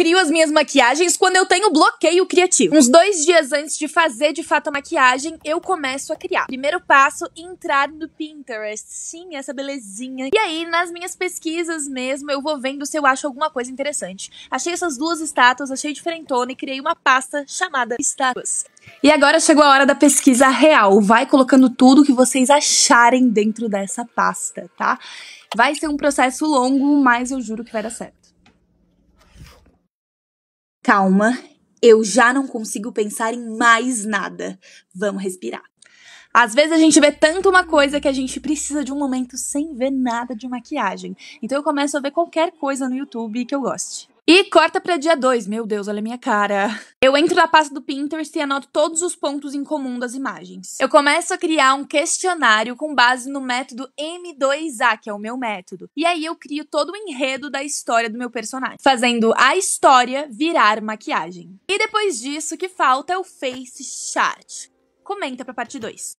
crio as minhas maquiagens quando eu tenho bloqueio criativo. Uns dois dias antes de fazer de fato a maquiagem, eu começo a criar. Primeiro passo, entrar no Pinterest. Sim, essa belezinha. E aí, nas minhas pesquisas mesmo, eu vou vendo se eu acho alguma coisa interessante. Achei essas duas estátuas, achei diferentona e criei uma pasta chamada Estátuas. E agora chegou a hora da pesquisa real. Vai colocando tudo que vocês acharem dentro dessa pasta, tá? Vai ser um processo longo, mas eu juro que vai dar certo. Calma, eu já não consigo pensar em mais nada. Vamos respirar. Às vezes a gente vê tanto uma coisa que a gente precisa de um momento sem ver nada de maquiagem. Então eu começo a ver qualquer coisa no YouTube que eu goste. E corta para dia 2. Meu Deus, olha a minha cara. Eu entro na pasta do Pinterest e anoto todos os pontos em comum das imagens. Eu começo a criar um questionário com base no método M2A, que é o meu método. E aí eu crio todo o enredo da história do meu personagem, fazendo a história virar maquiagem. E depois disso, o que falta é o face chart. Comenta pra parte 2.